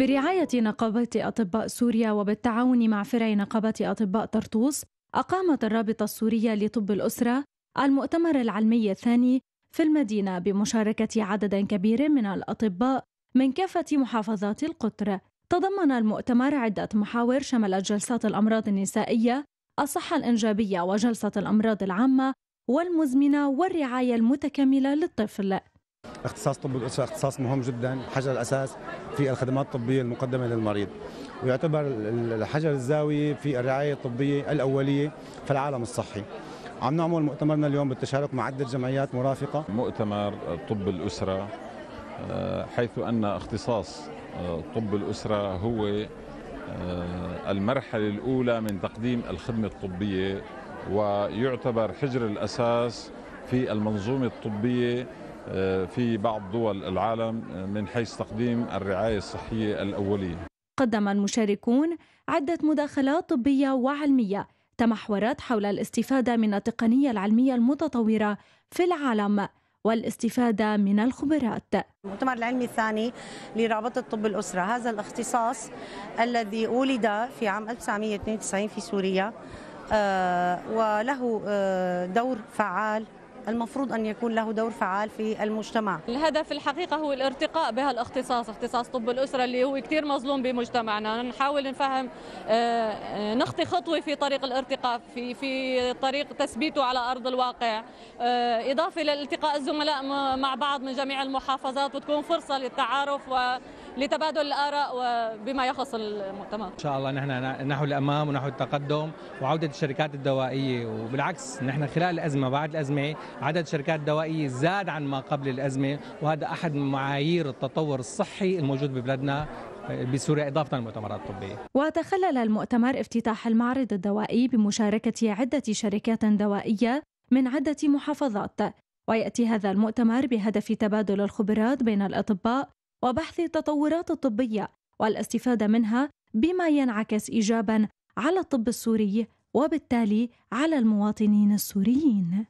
برعاية نقابة أطباء سوريا وبالتعاون مع فرع نقابة أطباء طرطوس أقامت الرابطة السورية لطب الأسرة المؤتمر العلمي الثاني في المدينة بمشاركة عدد كبير من الأطباء من كافة محافظات القطر تضمن المؤتمر عدة محاور شملت جلسات الأمراض النسائية الصحة الإنجابية وجلسة الأمراض العامة والمزمنة والرعاية المتكاملة للطفل اختصاص طب الاسره اختصاص مهم جدا حجر الاساس في الخدمات الطبيه المقدمه للمريض ويعتبر الحجر الزاويه في الرعايه الطبيه الاوليه في العالم الصحي عم نعمل مؤتمرنا اليوم بالتشارك مع عدة جمعيات مرافقة مؤتمر طب الأسرة آه، حيث أن اختصاص آه، طب الأسرة هو آه، المرحلة الأولى من تقديم الخدمة الطبية ويعتبر حجر الأساس في المنظومة الطبية آه، في بعض دول العالم آه، من حيث تقديم الرعاية الصحية الأولية قدم المشاركون عدة مداخلات طبية وعلمية تمحورت حول الاستفادة من التقنية العلمية المتطورة في العالم والاستفادة من الخبرات المؤتمر العلمي الثاني لرابطة طب الأسرة هذا الاختصاص الذي ولد في عام 1992 في سوريا آه، وله دور فعال المفروض أن يكون له دور فعال في المجتمع الهدف الحقيقة هو الارتقاء بهالاختصاص اختصاص طب الأسرة اللي هو كثير مظلوم بمجتمعنا نحاول نفهم آه، آه، نخطي خطوة في طريق الارتقاء في في طريق تثبيته على أرض الواقع آه، إضافة لالتقاء الزملاء مع بعض من جميع المحافظات وتكون فرصة للتعارف و لتبادل الآراء بما يخص المؤتمر إن شاء الله نحن نحو الأمام ونحو التقدم وعودة الشركات الدوائية وبالعكس نحن خلال الأزمة بعد الأزمة عدد الشركات الدوائية زاد عن ما قبل الأزمة وهذا أحد معايير التطور الصحي الموجود ببلادنا بسوريا إضافة للمؤتمرات الطبية وتخلل المؤتمر افتتاح المعرض الدوائي بمشاركة عدة شركات دوائية من عدة محافظات ويأتي هذا المؤتمر بهدف تبادل الخبرات بين الأطباء وبحث التطورات الطبية والاستفادة منها بما ينعكس إيجابا على الطب السوري وبالتالي على المواطنين السوريين